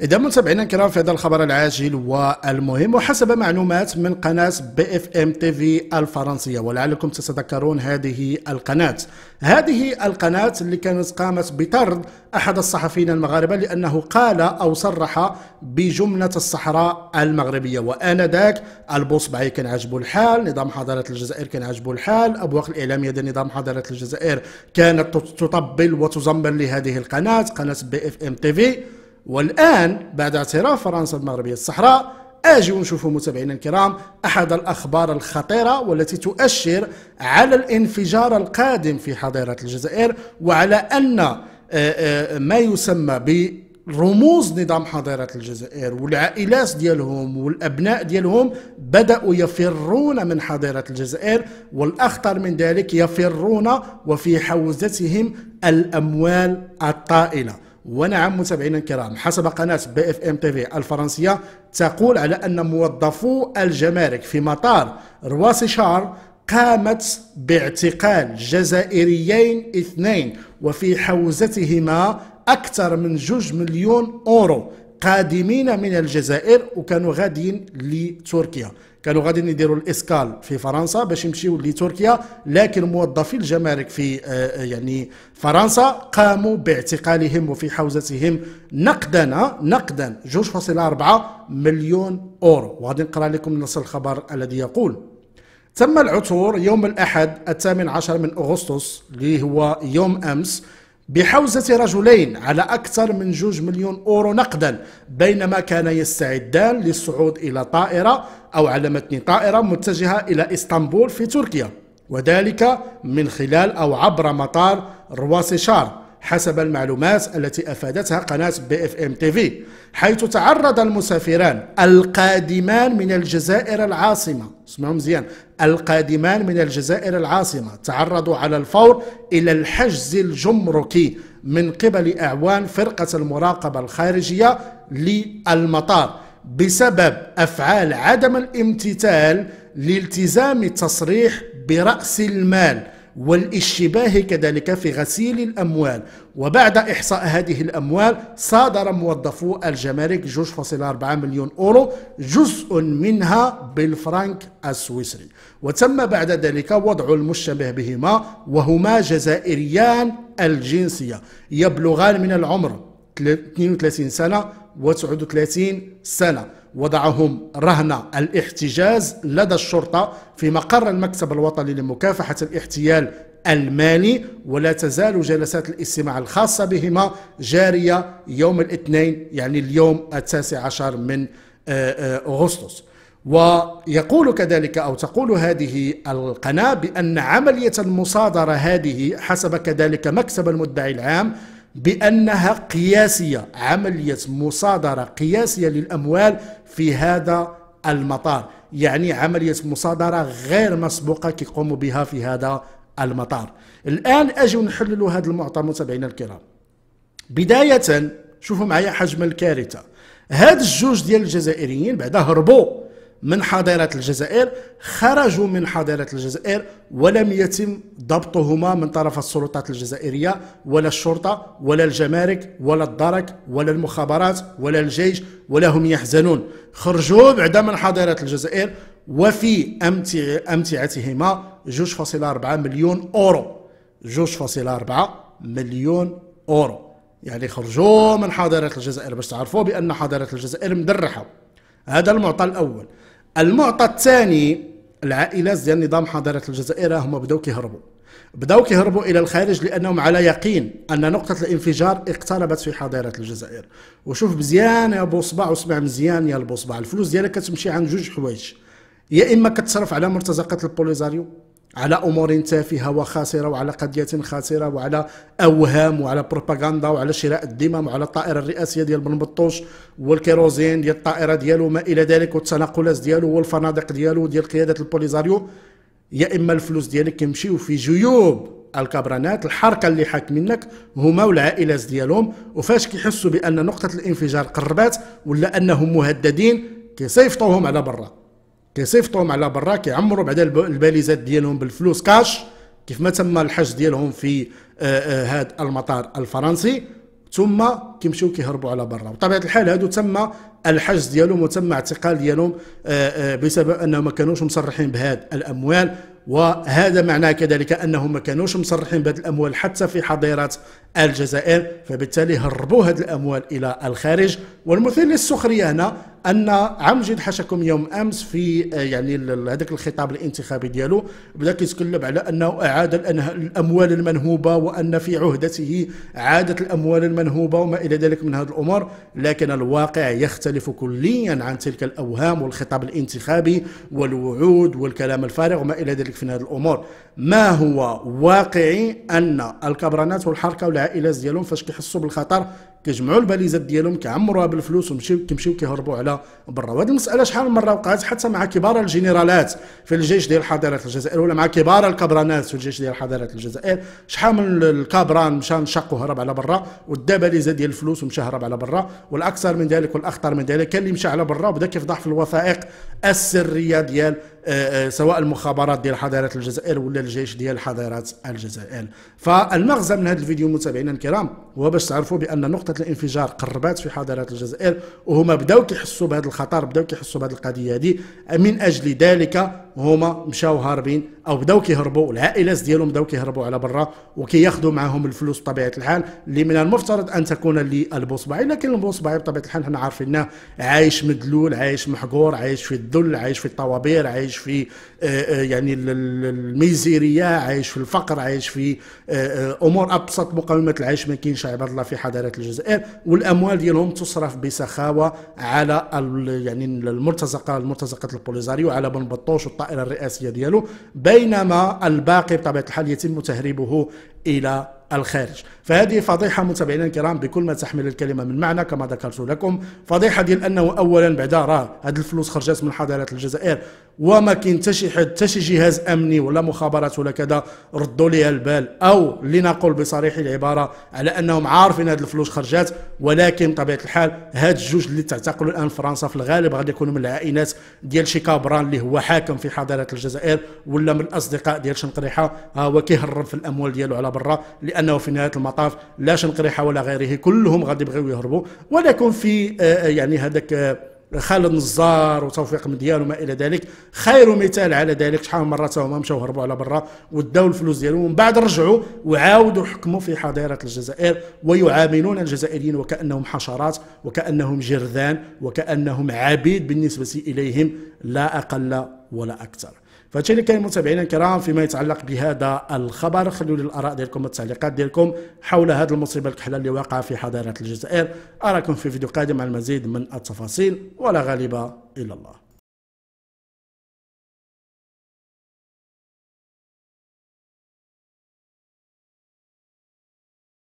إذا متابعينا الكرام في هذا الخبر العاجل والمهم وحسب معلومات من قناة بي اف ام تي في الفرنسية ولعلكم تتذكرون هذه القناة هذه القناة اللي كانت قامت بطرد أحد الصحفيين المغاربة لأنه قال أو صرح بجملة الصحراء المغربية وآنذاك البوصبعي كان عجبه الحال نظام حضارة الجزائر كان عجبه الحال أبواق الإعلامية ديال نظام حضارة الجزائر كانت تطبل وتزمر لهذه القناة قناة بي اف ام تي في والآن بعد اعتراف فرنسا المغربيه الصحراء اجوا نشوفوا متابعينا الكرام احد الاخبار الخطيره والتي تؤشر على الانفجار القادم في حضيره الجزائر وعلى ان آه، آه، ما يسمى برموز نظام حضيره الجزائر والعائلات ديالهم والابناء ديالهم بداوا يفرون من حضيره الجزائر والاخطر من ذلك يفرون وفي حوزتهم الاموال الطائله ونعم متابعينا الكرام حسب قناة بي اف ام تيفي الفرنسية تقول على أن موظفو الجمارك في مطار رواسي شار قامت باعتقال جزائريين اثنين وفي حوزتهما أكثر من جوج مليون أورو قادمين من الجزائر وكانوا غاديين لتركيا كانوا غادي يديروا الاسكال في فرنسا باش يمشيو لتركيا لكن موظفي الجمارك في آه، آه، يعني فرنسا قاموا باعتقالهم وفي حوزتهم نقدا نقدا 2.4 مليون اورو وغادي نقرا لكم نص الخبر الذي يقول تم العثور يوم الاحد الثامن عشر من اغسطس اللي هو يوم امس بحوزة رجلين على أكثر من جوج مليون أورو نقدا بينما كان يستعدان للصعود إلى طائرة أو على متن طائرة متجهة إلى إسطنبول في تركيا وذلك من خلال أو عبر مطار رواسشار حسب المعلومات التي أفادتها قناة بي اف ام تي في حيث تعرض المسافران القادمان من الجزائر العاصمة اسمعوا مزيان القادمان من الجزائر العاصمة تعرضوا على الفور إلى الحجز الجمركي من قبل أعوان فرقة المراقبة الخارجية للمطار بسبب أفعال عدم الامتثال لالتزام التصريح برأس المال والاشتباه كذلك في غسيل الأموال وبعد إحصاء هذه الأموال صادر موظفو الجمارك 2.4 مليون أورو جزء منها بالفرنك السويسري وتم بعد ذلك وضع المشتبه بهما وهما جزائريان الجنسية يبلغان من العمر 32 سنة و39 سنة وضعهم رهن الاحتجاز لدى الشرطة في مقر المكتب الوطني لمكافحة الاحتيال المالي ولا تزال جلسات الاستماع الخاصة بهما جارية يوم الاثنين يعني اليوم التاسع عشر من آه، آه، أغسطس ويقول كذلك أو تقول هذه القناة بأن عملية المصادرة هذه حسب كذلك مكتب المدعي العام بأنها قياسية عملية مصادرة قياسية للأموال في هذا المطار يعني عملية مصادرة غير مسبوقة كيقوم بها في هذا المطار الآن أجي نحلل هذا المعطى متابعينا الكرام بداية شوفوا معايا حجم الكارثة هاد الجوج ديال الجزائريين بعدا هربوا من حضيرة الجزائر خرجوا من حضيرة الجزائر ولم يتم ضبطهما من طرف السلطات الجزائرية ولا الشرطة ولا الجمارك ولا الدرك ولا المخابرات ولا الجيش ولا هم يحزنون خرجوا بعد من حضيرة الجزائر وفي أمتعتهما 2.4 مليون أورو 2.4 مليون أورو يعني خرجوا من حضيرة الجزائر باش تعرفوا بأن حضيرة الجزائر مدرحة هذا المعطى الأول المعطى الثاني العائلات ديال نظام حضاره الجزائر هم بداو كيهربوا بداو كيهربوا الى الخارج لانهم على يقين ان نقطه الانفجار اقتربت في حضاره الجزائر وشوف مزيان يا ابو وسمع واسمع مزيان يا ابو الفلوس ديالك كتمشي عن جوج حوايج يا اما كتصرف على مرتزقة البوليزاريو على امور تافهه وخاسره وعلى قضيه خاسره وعلى اوهام وعلى بروباغندا وعلى شراء الدمم وعلى الطائره الرئاسيه ديال بن بطوش والكيروزين ديال الطائره ديالو ما الى ذلك والتنقلات ديالو والفنادق ديالو ديال قياده البوليزاريو يا اما الفلوس ديالك كيمشيو في جيوب الكبرانات الحركه اللي منك هما والعائلات ديالهم وفاش كيحسوا بان نقطه الانفجار قربات ولا انهم مهددين كيصيفطوهم على برا كيصيفطوهم على برا كيعمروا بعدا الباليزات ديالهم بالفلوس كاش كيف ما تم الحج ديالهم في هذا آه، آه، المطار الفرنسي ثم كيمشيو كيهربوا على برا بطبيعه الحال هادو تم الحج ديالهم وتم اعتقال ديالهم آه، بسبب انهم ما كانوش مصرحين بهاد الاموال وهذا معناه كذلك انهم ما كانوش مصرحين بهذه الاموال حتى في حظيره الجزائر فبالتالي هربوا هذه الاموال الى الخارج والمثير للسخريه هنا ان عمجد حشكم يوم امس في آه، يعني هذاك الخطاب الانتخابي ديالو بدا كيتكلم على انه اعاد الاموال المنهوبه وان في عهدته عادت الاموال المنهوبه وما الى ذلك من هذه الامور لكن الواقع يختلف كليا عن تلك الاوهام والخطاب الانتخابي والوعود والكلام الفارغ وما الى ذلك من هذه الامور ما هو واقعي ان الكبرانات والحركه والعائلات ديالهم فاش كيحسوا بالخطر كيجمعوا الباليزات ديالهم كيعمروها بالفلوس ومشيو كيمشيو كيهربوا على برا وهذه المساله شحال من مره وقعت حتى مع كبار الجنرالات في الجيش ديال حضاره الجزائر ولا مع كبار الكبرانات في الجيش ديال حضاره الجزائر شحال من الكبران مشى انشق وهرب على برا ودا باليزه ديال الفلوس ومشى هرب على برا والاكثر من ذلك والاخطر من ذلك كان اللي مشى على برا وبدا كيفضح في الوثائق السريه ديال آه، آه، سواء المخابرات ديال حضارات الجزائر ولا الجيش ديال حضارات الجزائر فالمغزى من هذا الفيديو متابعينا الكرام هو باش تعرفوا بان نقطه الانفجار قربات في حضارات الجزائر وهما بداو كيحسوا بهذا الخطر بداو كيحسوا بهذه القضيه هذه من اجل ذلك هما مشاو هاربين او بداو كيهربوا العائلات ديالهم بداو كيهربوا على برا وكياخذوا معاهم الفلوس بطبيعه الحال اللي من المفترض ان تكون للبوصبعي لكن البوصبعي بطبيعه الحال حنا عارفين عايش مدلول عايش محقور عايش في الذل عايش في الطوابير عايش عايش في آه، آه، يعني الميزيرية عايش في الفقر عايش في آه، أمور أبسط مقومات العيش ما كاينش عباد الله في حضارات الجزائر والأموال ديالهم تصرف بسخاوة على يعني المرتزقة المرتزقة البوليزاريو على بن بطوش والطائرة الرئاسية ديالو بينما الباقي بطبيعة الحال يتم تهريبه إلى الخارج فهذه فضيحة متابعينا الكرام بكل ما تحمل الكلمة من معنى كما ذكرت لكم فضيحة ديال أنه أولا بعدا راه هذه الفلوس خرجت من حضارة الجزائر وما كاين حتى شي حد حتى شي جهاز أمني ولا مخابرات ولا كذا ردوا ليها البال أو لنقل بصريح العبارة على أنهم عارفين هذه الفلوس خرجت ولكن بطبيعة الحال هاد الجوج اللي تعتقلوا الآن فرنسا في الغالب غادي يكونوا من العائنات ديال شي كابران اللي هو حاكم في حضارة الجزائر ولا من الأصدقاء ديال شنقريحة ها هو كيهرب في الأموال ديالو على برا لأن لانه في نهايه المطاف لا شنقريحه ولا غيره كلهم غادي يبغيو يهربوا ولكن في آه، آه، يعني هذاك آه، خالد نزار وتوفيق مديان وما الى ذلك خير مثال على ذلك شحال من مره هما مشاو هربوا على برا وداو الفلوس ديالهم ومن بعد رجعوا وعاودوا حكموا في حظيره الجزائر ويعاملون الجزائريين وكانهم حشرات وكانهم جرذان وكانهم عبيد بالنسبه اليهم لا اقل ولا اكثر فهادشي اللي كاين متابعينا الكرام فيما يتعلق بهذا الخبر خلوا لي الاراء ديالكم والتعليقات ديالكم حول هذا المصيبه الكحله اللي واقعه في حضاره الجزائر اراكم في فيديو قادم على المزيد من التفاصيل ولا غالبه الا الله